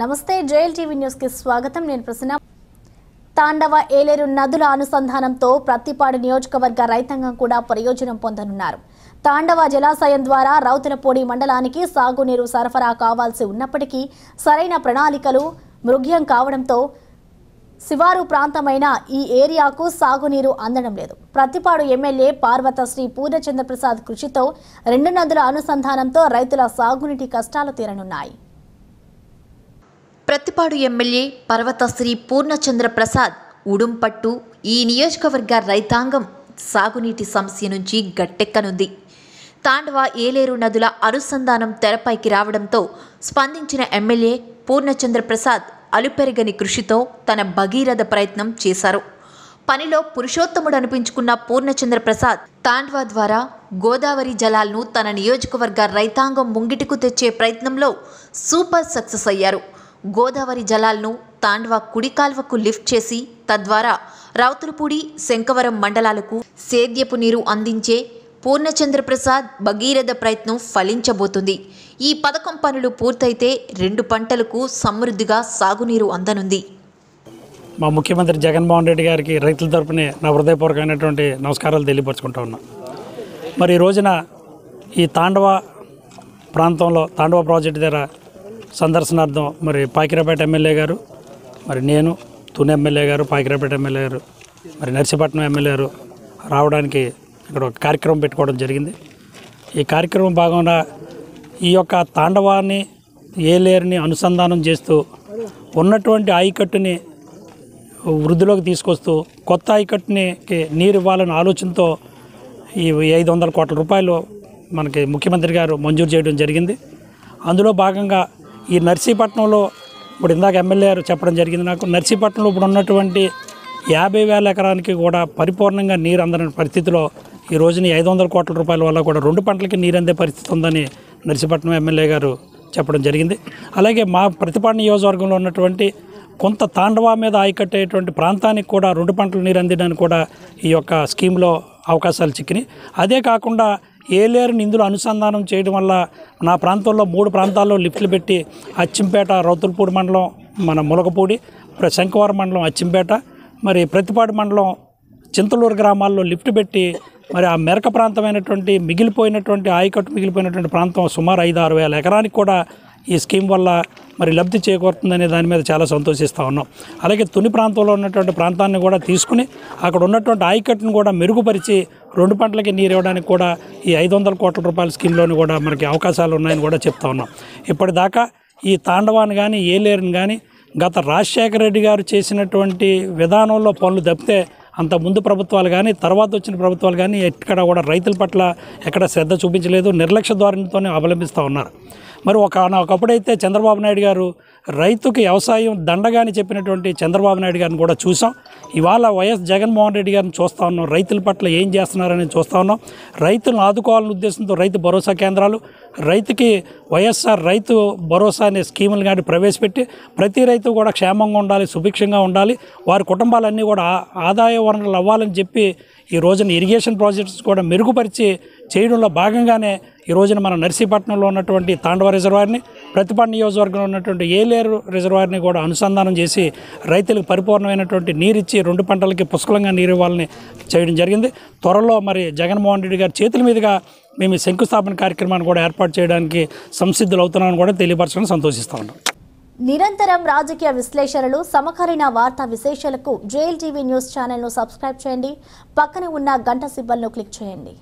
నమస్తే జయల్ టీవీ న్యూస్కి స్వాగతం నేను ప్రసన్న తాండవ ఏలేరు నదుల అనుసంధానంతో ప్రత్తిపాడు నియోజకవర్గ రైతాంగం కూడా ప్రయోజనం పొందనున్నారు తాండవ జలాశయం ద్వారా రౌతులపూడి మండలానికి సాగునీరు సరఫరా కావాల్సి ఉన్నప్పటికీ సరైన ప్రణాళికలు మృగ్యం కావడంతో శివారు ప్రాంతమైన ఈ ఏరియాకు సాగునీరు అందడం లేదు ప్రతిపాడు ఎమ్మెల్యే పార్వత శ్రీ పూర్ణచంద్రప్రసాద్ కృషితో రెండు నదుల అనుసంధానంతో రైతుల సాగునీటి కష్టాలు తీరనున్నాయి ప్రతిపాడు ఎమ్మెల్యే పర్వతశ్రీ పూర్ణచంద్ర ప్రసాద్ ఉడుంపట్టు ఈ నియోజకవర్గ రైతాంగం సాగునీటి సమస్య నుంచి గట్టెక్కనుంది తాండవ ఏలేరు నదుల అనుసంధానం తెరపైకి రావడంతో స్పందించిన ఎమ్మెల్యే పూర్ణచంద్ర ప్రసాద్ అలుపెరగని కృషితో తన భగీరథ ప్రయత్నం చేశారు పనిలో పురుషోత్తముడు అనిపించుకున్న పూర్ణచంద్ర ప్రసాద్ తాండ్వా ద్వారా గోదావరి జలాలను తన నియోజకవర్గ రైతాంగం ముంగిటికు తెచ్చే ప్రయత్నంలో సూపర్ సక్సెస్ అయ్యారు గోదావరి జలాలను తాండ్వ కుడి కాల్వకు లిఫ్ట్ చేసి తద్వారా రౌతులపూడి శంకవరం మండలాలకు సేద్యపు నీరు అందించే పూర్ణచంద్రప్రసాద్ భగీరథ ప్రయత్నం ఫలించబోతుంది ఈ పథకం పనులు పూర్తయితే రెండు పంటలకు సమృద్ధిగా సాగునీరు అందనుంది మా ముఖ్యమంత్రి జగన్మోహన్ రెడ్డి గారికి రైతుల తరపునే నా హృదయపూర్వకమైనటువంటి నమస్కారాలు తెలియపరచుకుంటా ఉన్నా మరి ఈ రోజున ఈ తాండవ ప్రాంతంలో తాండవ ప్రాజెక్టు దగ్గర సందర్శనార్థం మరి పాకిరాపేట ఎమ్మెల్యే గారు మరి నేను తుని ఎమ్మెల్యే గారు పాకిరాపేట ఎమ్మెల్యే గారు మరి నర్సీపట్నం ఎమ్మెల్యే గారు రావడానికి ఇక్కడ ఒక కార్యక్రమం పెట్టుకోవడం జరిగింది ఈ కార్యక్రమం భాగంగా ఈ యొక్క తాండవాన్ని ఏలేరుని అనుసంధానం చేస్తూ ఉన్నటువంటి ఐకట్టుని వృద్ధిలోకి తీసుకొస్తూ కొత్త ఆయకట్టునికి నీరు ఇవ్వాలనే ఆలోచనతో ఈ ఐదు వందల కోట్ల రూపాయలు మనకి ముఖ్యమంత్రి గారు మంజూరు చేయడం జరిగింది అందులో భాగంగా ఈ నర్సీపట్నంలో ఇప్పుడు ఇందాక ఎమ్మెల్యే చెప్పడం జరిగింది నాకు నర్సీపట్నంలో ఇప్పుడు ఉన్నటువంటి యాభై వేల ఎకరానికి కూడా పరిపూర్ణంగా నీరు అందని పరిస్థితిలో ఈ రోజుని ఐదు వందల కోట్ల రూపాయల వల్ల కూడా రెండు పంటలకి నీరు అందే పరిస్థితి ఉందని నర్సీపట్నం ఎమ్మెల్యే గారు చెప్పడం జరిగింది అలాగే మా ప్రతిపాడు నియోజకవర్గంలో ఉన్నటువంటి కొంత తాండవా మీద ఆయకట్టేటువంటి ప్రాంతానికి కూడా రెండు పంటలు నీరు అందడానికి కూడా ఈ యొక్క స్కీమ్లో అవకాశాలు చిక్కినాయి అదే కాకుండా ఏ లేరుని ఇందులో అనుసంధానం చేయడం వల్ల నా ప్రాంతంలో మూడు ప్రాంతాల్లో లిఫ్ట్లు పెట్టి అచ్చింపేట రౌతులపూడి మండలం మన ములకపూడి శంఖవరం మండలం అచ్చంపేట మరి ప్రతిపాడు మండలం చింతలూరు గ్రామాల్లో లిఫ్ట్ పెట్టి మరి ఆ మెరక ప్రాంతమైనటువంటి మిగిలిపోయినటువంటి ఆయకట్టు మిగిలిపోయినటువంటి ప్రాంతం సుమారు ఐదు ఆరు వేల ఎకరానికి కూడా ఈ స్కీమ్ వల్ల మరి లబ్ధి చేకూరుతుందనే దాని మీద చాలా సంతోషిస్తూ ఉన్నాం అలాగే తుని ప్రాంతంలో ఉన్నటువంటి ప్రాంతాన్ని కూడా తీసుకుని అక్కడ ఉన్నటువంటి ఆయకట్టును కూడా మెరుగుపరిచి రెండు పంటలకి నీరు ఇవ్వడానికి కూడా ఈ ఐదు వందల కోట్ల రూపాయల స్కీమ్లోని కూడా మనకి అవకాశాలు ఉన్నాయని కూడా చెప్తా ఉన్నాం ఇప్పటిదాకా ఈ తాండవాన్ని కానీ ఏలేరుని కానీ గత రాజశేఖర రెడ్డి గారు చేసినటువంటి విధానంలో పనులు తప్పితే అంత ముందు ప్రభుత్వాలు కానీ తర్వాత వచ్చిన ప్రభుత్వాలు కానీ ఎక్కడ కూడా రైతుల పట్ల ఎక్కడ శ్రద్ధ చూపించలేదు నిర్లక్ష్య ధోరణితోనే అవలంబిస్తూ ఉన్నారు మరి ఒక ఒకప్పుడైతే చంద్రబాబు నాయుడు గారు రైతుకి వ్యవసాయం దండగాని చెప్పినటువంటి చంద్రబాబు నాయుడు గారిని కూడా చూసాం ఇవాళ వైఎస్ జగన్మోహన్ రెడ్డి గారిని చూస్తూ ఉన్నాం రైతుల పట్ల ఏం చేస్తున్నారని చూస్తూ ఉన్నాం రైతులను ఆదుకోవాలనే ఉద్దేశంతో రైతు భరోసా కేంద్రాలు రైతుకి వైఎస్ఆర్ రైతు భరోసా అనే స్కీములు కానీ ప్రవేశపెట్టి ప్రతి రైతు కూడా క్షేమంగా ఉండాలి సుభిక్షంగా ఉండాలి వారి కుటుంబాలన్నీ కూడా ఆదాయ వనరులు అవ్వాలని చెప్పి ఈ రోజున ఇరిగేషన్ ప్రాజెక్ట్స్ కూడా మెరుగుపరిచి చేయడంలో భాగంగానే ఈ రోజున మన నర్సీపట్నంలో ఉన్నటువంటి తాండవ రిజర్వాయర్ని ప్రతిపాడు నియోజకవర్గంలో ఉన్నటువంటి ఏలేరు రిజర్వాయర్ని కూడా అనుసంధానం చేసి రైతులకు పరిపూర్ణమైనటువంటి నీరిచ్చి రెండు పంటలకి పుష్కలంగా నీరు ఇవ్వాలని చేయడం జరిగింది త్వరలో మరి జగన్మోహన్ రెడ్డి గారి చేతుల మీదుగా మేము శంకుస్థాపన కార్యక్రమాన్ని కూడా ఏర్పాటు చేయడానికి సంసిద్ధులు అవుతున్నామని కూడా తెలియపరచడం సంతోషిస్తూ ఉన్నాం నిరంతరం రాజకీయ విశ్లేషణలు సమకాలీన వార్తా విశేషాలకు జేఎల్టీవీ న్యూస్ ఛానల్ను సబ్స్క్రైబ్ చేయండి పక్కనే ఉన్న గంట సిబ్బల్ను క్లిక్ చేయండి